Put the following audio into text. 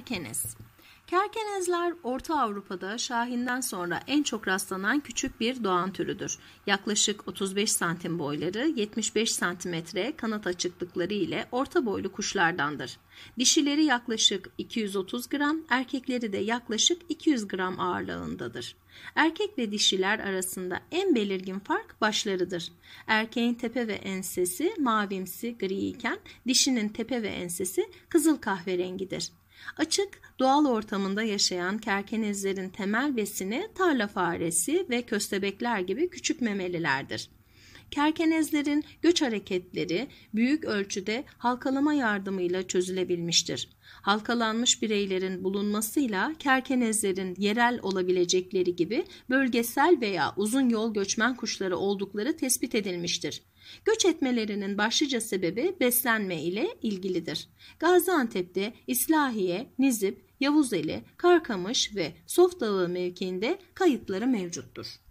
Kerkenez Kerkenezler Orta Avrupa'da şahinden sonra en çok rastlanan küçük bir doğan türüdür. Yaklaşık 35 santim boyları, 75 santimetre kanat açıklıkları ile orta boylu kuşlardandır. Dişileri yaklaşık 230 gram, erkekleri de yaklaşık 200 gram ağırlığındadır. Erkek ve dişiler arasında en belirgin fark başlarıdır. Erkeğin tepe ve ensesi mavimsi gri iken dişinin tepe ve ensesi kızıl kahverengidir. Açık, doğal ortamında yaşayan kerkenizlerin temel besini tarla faresi ve köstebekler gibi küçük memelilerdir. Kerkenezlerin göç hareketleri büyük ölçüde halkalama yardımıyla çözülebilmiştir. Halkalanmış bireylerin bulunmasıyla kerkenezlerin yerel olabilecekleri gibi bölgesel veya uzun yol göçmen kuşları oldukları tespit edilmiştir. Göç etmelerinin başlıca sebebi beslenme ile ilgilidir. Gaziantep'te İslahiye, Nizip, Yavuzeli, Karkamış ve Sof Dağı mevkiinde kayıtları mevcuttur.